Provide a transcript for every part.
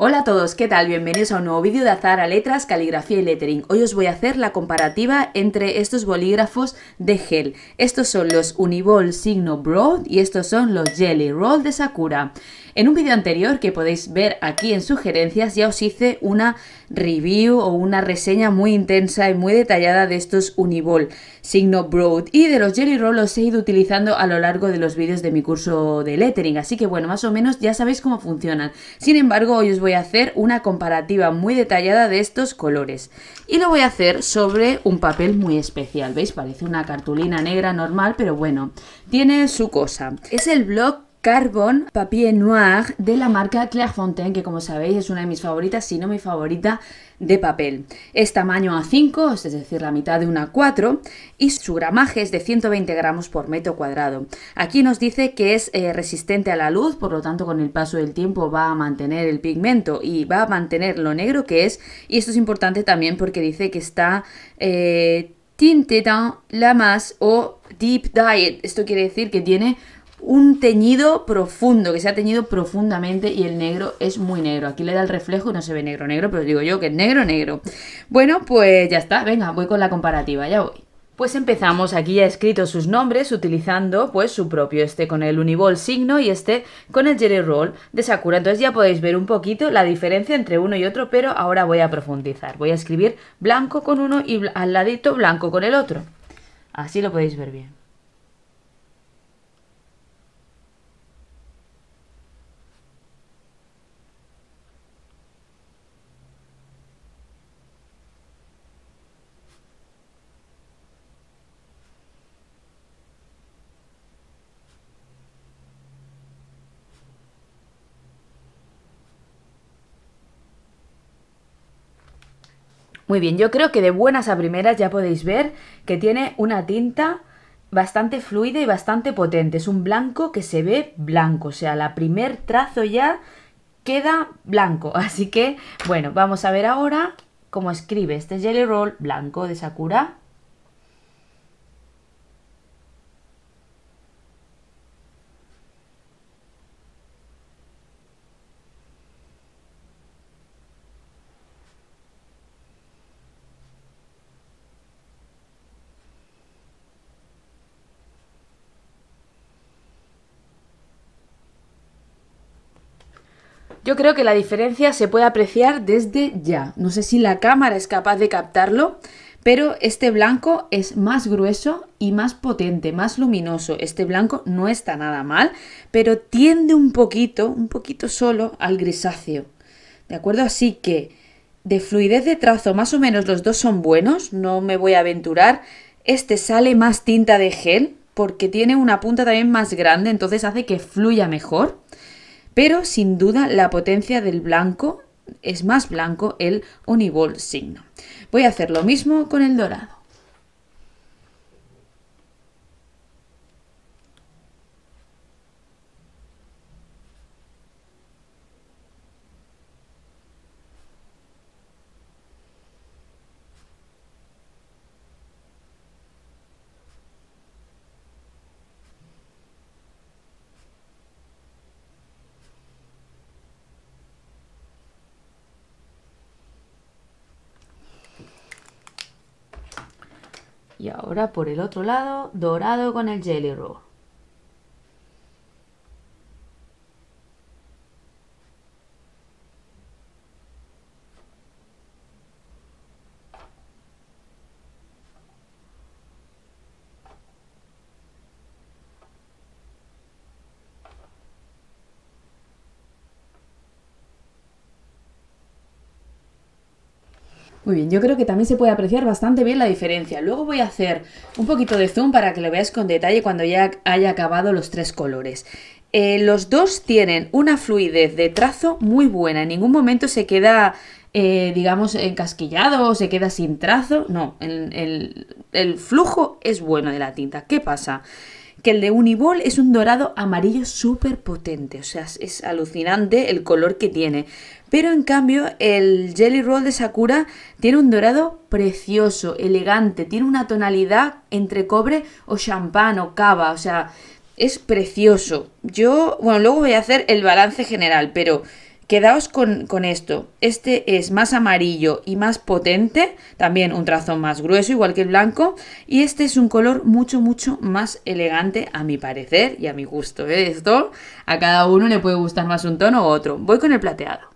Hola a todos, ¿qué tal? Bienvenidos a un nuevo vídeo de Azara Letras, Caligrafía y Lettering. Hoy os voy a hacer la comparativa entre estos bolígrafos de gel. Estos son los Uniball Signo Broad y estos son los Jelly Roll de Sakura. En un vídeo anterior que podéis ver aquí en sugerencias ya os hice una review o una reseña muy intensa y muy detallada de estos Uniball Signo Broad y de los Jelly Roll los he ido utilizando a lo largo de los vídeos de mi curso de lettering, así que bueno, más o menos ya sabéis cómo funcionan. Sin embargo, hoy os voy a hacer una comparativa muy detallada de estos colores y lo voy a hacer sobre un papel muy especial, ¿veis? Parece una cartulina negra normal, pero bueno, tiene su cosa. Es el blog Carbon Papier Noir de la marca Clairefontaine, que como sabéis es una de mis favoritas, si no mi favorita, de papel. Es tamaño A5, es decir, la mitad de una A4, y su gramaje es de 120 gramos por metro cuadrado. Aquí nos dice que es eh, resistente a la luz, por lo tanto con el paso del tiempo va a mantener el pigmento y va a mantener lo negro que es, y esto es importante también porque dice que está... Eh, tinte la masse o deep diet. Esto quiere decir que tiene un teñido profundo, que se ha teñido profundamente y el negro es muy negro. Aquí le da el reflejo y no se ve negro, negro, pero digo yo que es negro, negro. Bueno, pues ya está, venga, voy con la comparativa, ya voy. Pues empezamos, aquí ya he escrito sus nombres utilizando pues su propio, este con el Uniball signo y este con el Jerry Roll de Sakura. Entonces ya podéis ver un poquito la diferencia entre uno y otro, pero ahora voy a profundizar. Voy a escribir blanco con uno y al ladito blanco con el otro. Así lo podéis ver bien. Muy bien, yo creo que de buenas a primeras ya podéis ver que tiene una tinta bastante fluida y bastante potente. Es un blanco que se ve blanco, o sea, la primer trazo ya queda blanco. Así que, bueno, vamos a ver ahora cómo escribe este Jelly Roll blanco de Sakura. Yo creo que la diferencia se puede apreciar desde ya. No sé si la cámara es capaz de captarlo, pero este blanco es más grueso y más potente, más luminoso. Este blanco no está nada mal, pero tiende un poquito, un poquito solo al grisáceo. ¿De acuerdo? Así que de fluidez de trazo más o menos los dos son buenos, no me voy a aventurar. Este sale más tinta de gel porque tiene una punta también más grande, entonces hace que fluya mejor pero sin duda la potencia del blanco es más blanco el Uniball signo. Voy a hacer lo mismo con el dorado. Y ahora por el otro lado, dorado con el jelly roll. Muy bien, yo creo que también se puede apreciar bastante bien la diferencia. Luego voy a hacer un poquito de zoom para que lo veáis con detalle cuando ya haya acabado los tres colores. Eh, los dos tienen una fluidez de trazo muy buena, en ningún momento se queda, eh, digamos, encasquillado o se queda sin trazo, no, el, el flujo es bueno de la tinta. ¿Qué pasa? que el de Uniball es un dorado amarillo súper potente, o sea, es alucinante el color que tiene. Pero en cambio, el Jelly Roll de Sakura tiene un dorado precioso, elegante, tiene una tonalidad entre cobre o champán o cava, o sea, es precioso. Yo, bueno, luego voy a hacer el balance general, pero Quedaos con, esto. Este es más amarillo y más potente, también un trazo más grueso, igual que el blanco, y este es un color mucho, mucho más elegante a mi parecer y a mi gusto. ¿eh? Esto a cada uno le puede gustar más un tono u otro. Voy con el plateado.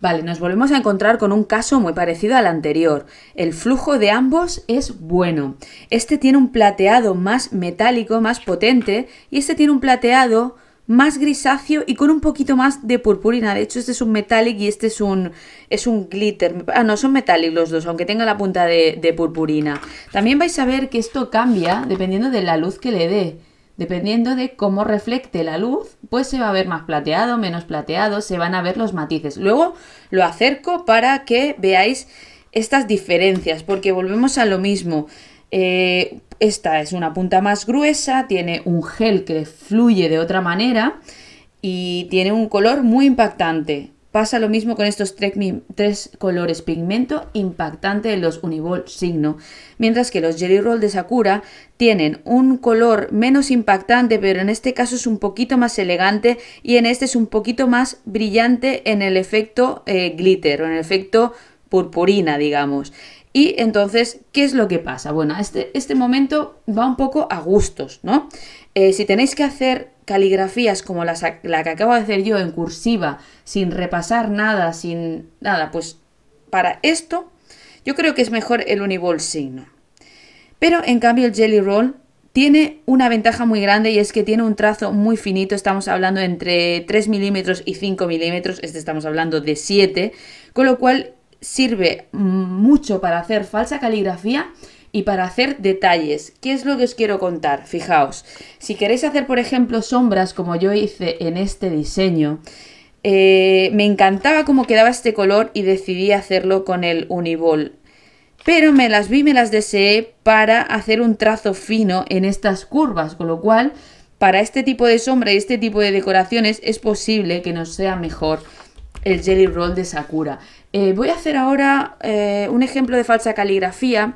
Vale, nos volvemos a encontrar con un caso muy parecido al anterior. El flujo de ambos es bueno. Este tiene un plateado más metálico, más potente, y este tiene un plateado más grisáceo y con un poquito más de purpurina. De hecho, este es un metallic y este es un, es un glitter. Ah, no, son metallic los dos, aunque tenga la punta de purpurina. También vais a ver que esto cambia dependiendo de la luz que le dé. Dependiendo de cómo reflecte la luz, pues se va a ver más plateado, menos plateado, se van a ver los matices. Luego lo acerco para que veáis estas diferencias, porque volvemos a lo mismo. Eh, esta es una punta más gruesa, tiene un gel que fluye de otra manera y tiene un color muy impactante. Pasa lo mismo con estos tres, colores pigmento impactante de los Uniball Signo, mientras que los Jelly Roll de Sakura tienen un color menos impactante, pero en este caso es un poquito más elegante y en este es un poquito más brillante en el efecto eh, glitter o en el efecto purpurina, digamos. Y entonces, ¿qué es lo que pasa? Bueno, este, este momento va un poco a gustos, ¿no? Eh, si tenéis que hacer caligrafías como la que acabo de hacer yo en cursiva, sin repasar nada, sin nada, pues para esto yo creo que es mejor el Uniball Signo. Pero en cambio el Jelly Roll tiene una ventaja muy grande y es que tiene un trazo muy finito, estamos hablando entre 3 milímetros y 5 milímetros, este estamos hablando de 7, con lo cual sirve mucho para hacer falsa caligrafía y para hacer detalles. ¿Qué es lo que os quiero contar? Fijaos, si queréis hacer, por ejemplo, sombras como yo hice en este diseño, eh, me encantaba cómo quedaba este color y decidí hacerlo con el uniball Pero me las vi, me las deseé para hacer un trazo fino en estas curvas, con lo cual para este tipo de sombra y este tipo de decoraciones es posible que no sea mejor el Jelly Roll de Sakura. Eh, voy a hacer ahora eh, un ejemplo de falsa caligrafía.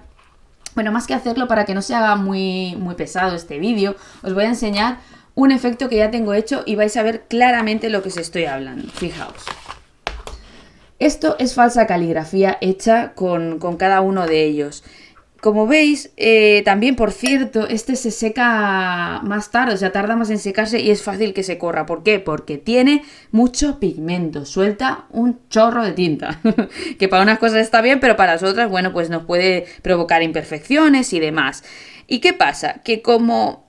Bueno, más que hacerlo para que no se haga muy, muy pesado este vídeo, os voy a enseñar un efecto que ya tengo hecho y vais a ver claramente lo que os estoy hablando. Fijaos. Esto es falsa caligrafía hecha con, con cada uno de ellos como veis, eh, también por cierto, este se seca más tarde, o sea, tarda más en secarse y es fácil que se corra. ¿Por qué? Porque tiene mucho pigmento, suelta un chorro de tinta, que para unas cosas está bien, pero para las otras, bueno, pues nos puede provocar imperfecciones y demás. ¿Y qué pasa? Que como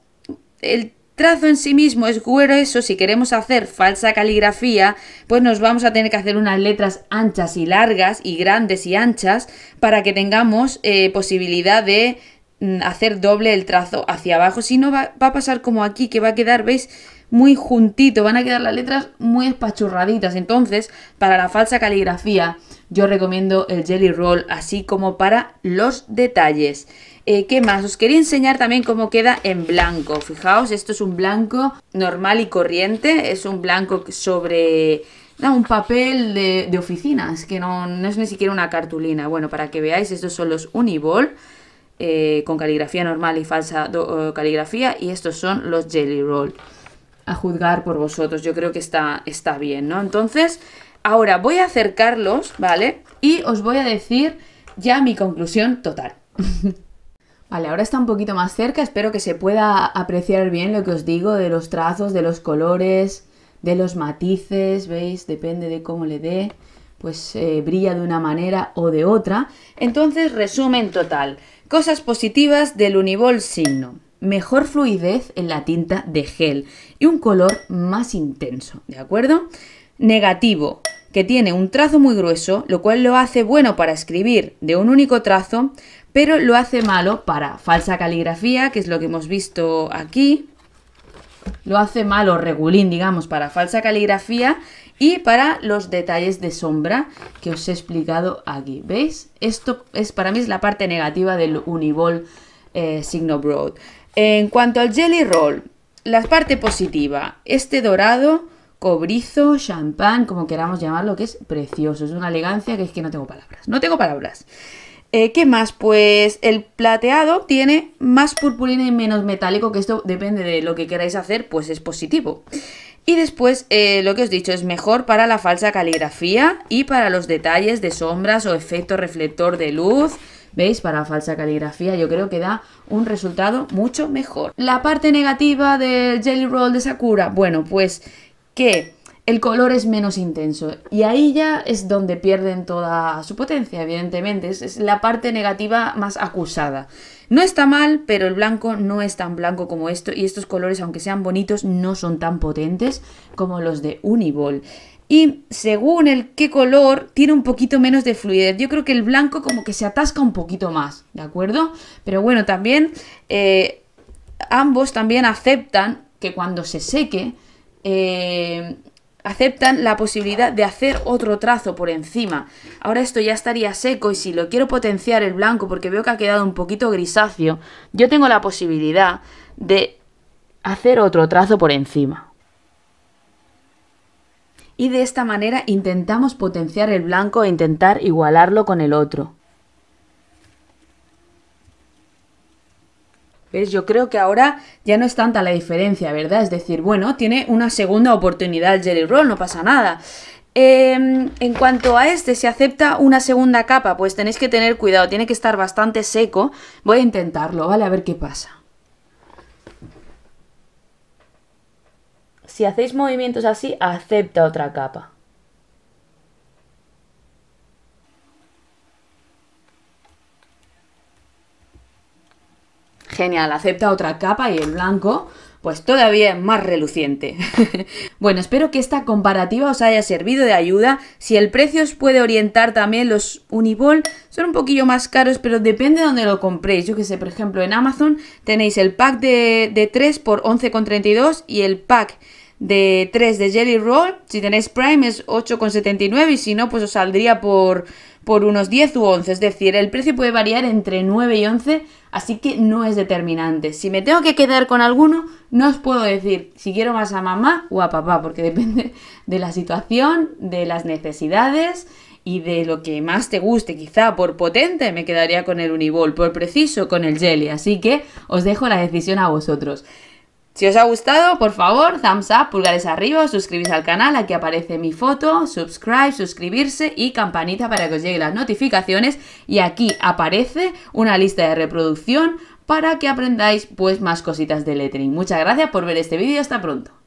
el trazo en sí mismo es grueso, si queremos hacer falsa caligrafía, pues nos vamos a tener que hacer unas letras anchas y largas y grandes y anchas para que tengamos eh, posibilidad de mm, hacer doble el trazo hacia abajo, si no va, va, a pasar como aquí, que va a quedar, veis, muy juntito, van a quedar las letras muy espachurraditas, entonces, para la falsa caligrafía, yo recomiendo el Jelly Roll, así como para los detalles. Eh, ¿Qué más? Os quería enseñar también cómo queda en blanco. Fijaos, esto es un blanco normal y corriente. Es un blanco sobre un papel de, oficinas, que no, es ni siquiera una cartulina. Bueno, para que veáis, estos son los Uniball. Eh, con caligrafía normal y falsa eh, caligrafía. Y estos son los Jelly Roll. A juzgar por vosotros. Yo creo que está, está bien, ¿no? Entonces, ahora voy a acercarlos, ¿vale? Y os voy a decir ya mi conclusión total. Vale, ahora está un poquito más cerca, espero que se pueda apreciar bien lo que os digo de los trazos, de los colores, de los matices, ¿veis? Depende de cómo le dé, pues eh, brilla de una manera o de otra. Entonces, resumen total. Cosas positivas del Uniball Signo. Mejor fluidez en la tinta de gel y un color más intenso, ¿de acuerdo? Negativo, que tiene un trazo muy grueso, lo cual lo hace bueno para escribir de un único trazo, pero lo hace malo para falsa caligrafía, que es lo que hemos visto aquí. Lo hace malo regulín, digamos, para falsa caligrafía y para los detalles de sombra que os he explicado aquí. ¿Veis? Esto es para mí es la parte negativa del Uniball eh, Signo Broad. En cuanto al Jelly Roll, la parte positiva, este dorado cobrizo, champán, como queramos llamarlo, que es precioso. Es una elegancia que es que no tengo palabras. No tengo palabras. Eh, ¿Qué más? Pues el plateado tiene más purpurina y menos metálico, que esto depende de lo que queráis hacer, pues es positivo. Y después, eh, lo que os he dicho, es mejor para la falsa caligrafía y para los detalles de sombras o efecto reflector de luz. ¿Veis? Para falsa caligrafía yo creo que da un resultado mucho mejor. La parte negativa del Jelly Roll de Sakura, bueno, pues que el color es menos intenso. Y ahí ya es donde pierden toda su potencia, evidentemente. Es, la parte negativa más acusada. No está mal, pero el blanco no es tan blanco como esto. Y estos colores, aunque sean bonitos, no son tan potentes como los de Uniball. Y según el qué color, tiene un poquito menos de fluidez. Yo creo que el blanco como que se atasca un poquito más, ¿de acuerdo? Pero bueno, también eh, ambos también aceptan que cuando se seque, eh, aceptan la posibilidad de hacer otro trazo por encima. Ahora esto ya estaría seco y si lo quiero potenciar el blanco porque veo que ha quedado un poquito grisáceo, yo tengo la posibilidad de hacer otro trazo por encima. Y de esta manera intentamos potenciar el blanco e intentar igualarlo con el otro. ¿Ves? Yo creo que ahora ya no es tanta la diferencia, ¿verdad? Es decir, bueno, tiene una segunda oportunidad Jerry Roll, no pasa nada. Em, en cuanto a este, si acepta una segunda capa, pues tenéis que tener cuidado, tiene que estar bastante seco. Voy a intentarlo, ¿vale? A ver qué pasa. Si hacéis movimientos así, acepta otra capa. genial, acepta otra capa y el blanco pues todavía es más reluciente. bueno, espero que esta comparativa os haya servido de ayuda. Si el precio os puede orientar también, los Uniball son un poquillo más caros, pero depende de donde lo compréis. Yo que sé, por ejemplo, en Amazon tenéis el pack de, de 3 por 11,32 y el pack de 3 de Jelly Roll, si tenéis Prime es 8,79 y si no, pues os saldría por por unos 10 u 11, es decir, el precio puede variar entre 9 y 11, así que no es determinante. Si me tengo que quedar con alguno, no os puedo decir si quiero más a mamá o a papá, porque depende de la situación, de las necesidades y de lo que más te guste. Quizá por potente me quedaría con el uniball por preciso con el Jelly, así que os dejo la decisión a vosotros. Si os ha gustado, por favor, thumbs up, pulgares arriba, suscribís al canal, aquí aparece mi foto, subscribe, suscribirse y campanita para que os lleguen las notificaciones y aquí aparece una lista de reproducción para que aprendáis pues más cositas de lettering. Muchas gracias por ver este vídeo, hasta pronto.